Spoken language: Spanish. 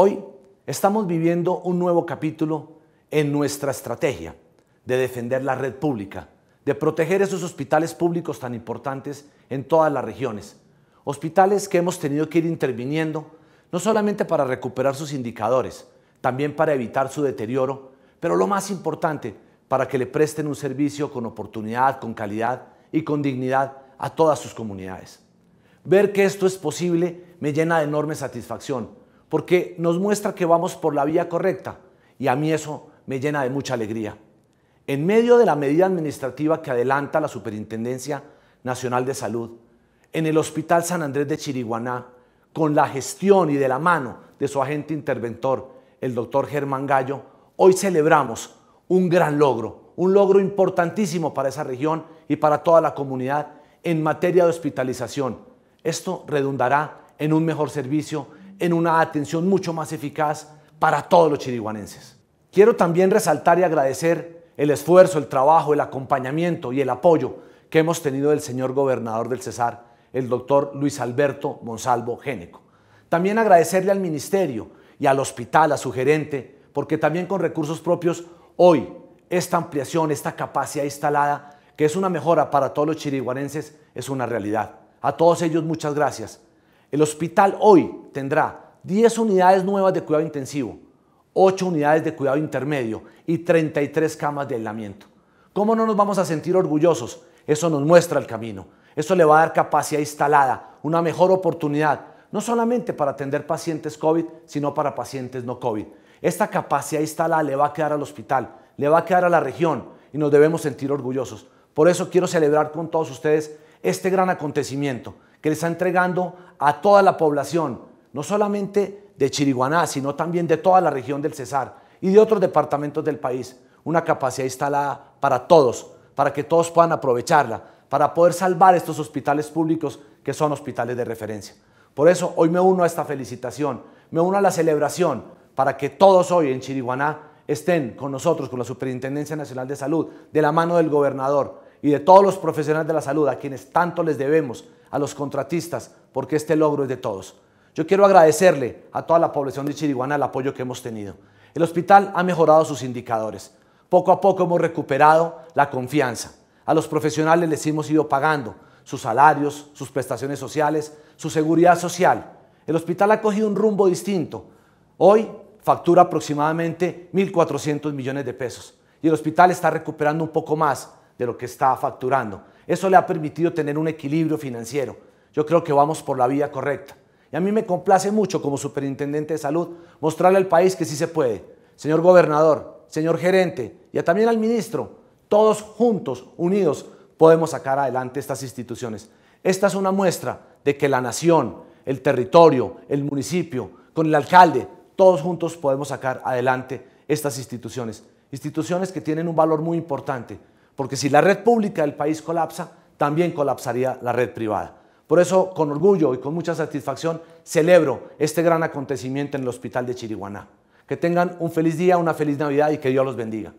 Hoy estamos viviendo un nuevo capítulo en nuestra estrategia de defender la red pública, de proteger esos hospitales públicos tan importantes en todas las regiones. Hospitales que hemos tenido que ir interviniendo, no solamente para recuperar sus indicadores, también para evitar su deterioro, pero lo más importante, para que le presten un servicio con oportunidad, con calidad y con dignidad a todas sus comunidades. Ver que esto es posible me llena de enorme satisfacción, porque nos muestra que vamos por la vía correcta y a mí eso me llena de mucha alegría. En medio de la medida administrativa que adelanta la Superintendencia Nacional de Salud, en el Hospital San Andrés de Chiriguaná, con la gestión y de la mano de su agente interventor, el doctor Germán Gallo, hoy celebramos un gran logro, un logro importantísimo para esa región y para toda la comunidad en materia de hospitalización. Esto redundará en un mejor servicio en una atención mucho más eficaz para todos los chiriguanenses. Quiero también resaltar y agradecer el esfuerzo, el trabajo, el acompañamiento y el apoyo que hemos tenido del señor gobernador del Cesar, el doctor Luis Alberto Monsalvo Géneco. También agradecerle al ministerio y al hospital, a su gerente, porque también con recursos propios hoy esta ampliación, esta capacidad instalada, que es una mejora para todos los chiriguanenses, es una realidad. A todos ellos muchas gracias el hospital hoy tendrá 10 unidades nuevas de cuidado intensivo, 8 unidades de cuidado intermedio y 33 camas de aislamiento. ¿Cómo no nos vamos a sentir orgullosos? Eso nos muestra el camino. Eso le va a dar capacidad instalada, una mejor oportunidad, no solamente para atender pacientes COVID, sino para pacientes no COVID. Esta capacidad instalada le va a quedar al hospital, le va a quedar a la región y nos debemos sentir orgullosos. Por eso quiero celebrar con todos ustedes este gran acontecimiento que le está entregando a toda la población, no solamente de Chiriguaná, sino también de toda la región del Cesar y de otros departamentos del país, una capacidad instalada para todos, para que todos puedan aprovecharla, para poder salvar estos hospitales públicos que son hospitales de referencia. Por eso hoy me uno a esta felicitación, me uno a la celebración para que todos hoy en Chiriguaná estén con nosotros, con la Superintendencia Nacional de Salud, de la mano del gobernador, y de todos los profesionales de la salud, a quienes tanto les debemos, a los contratistas, porque este logro es de todos. Yo quiero agradecerle a toda la población de Chiriguana el apoyo que hemos tenido. El hospital ha mejorado sus indicadores. Poco a poco hemos recuperado la confianza. A los profesionales les hemos ido pagando sus salarios, sus prestaciones sociales, su seguridad social. El hospital ha cogido un rumbo distinto. Hoy factura aproximadamente 1.400 millones de pesos y el hospital está recuperando un poco más de lo que está facturando. Eso le ha permitido tener un equilibrio financiero. Yo creo que vamos por la vía correcta. Y a mí me complace mucho como superintendente de salud mostrarle al país que sí se puede. Señor gobernador, señor gerente y también al ministro, todos juntos, unidos, podemos sacar adelante estas instituciones. Esta es una muestra de que la nación, el territorio, el municipio, con el alcalde, todos juntos podemos sacar adelante estas instituciones. Instituciones que tienen un valor muy importante porque si la red pública del país colapsa, también colapsaría la red privada. Por eso, con orgullo y con mucha satisfacción, celebro este gran acontecimiento en el Hospital de Chiriguaná. Que tengan un feliz día, una feliz Navidad y que Dios los bendiga.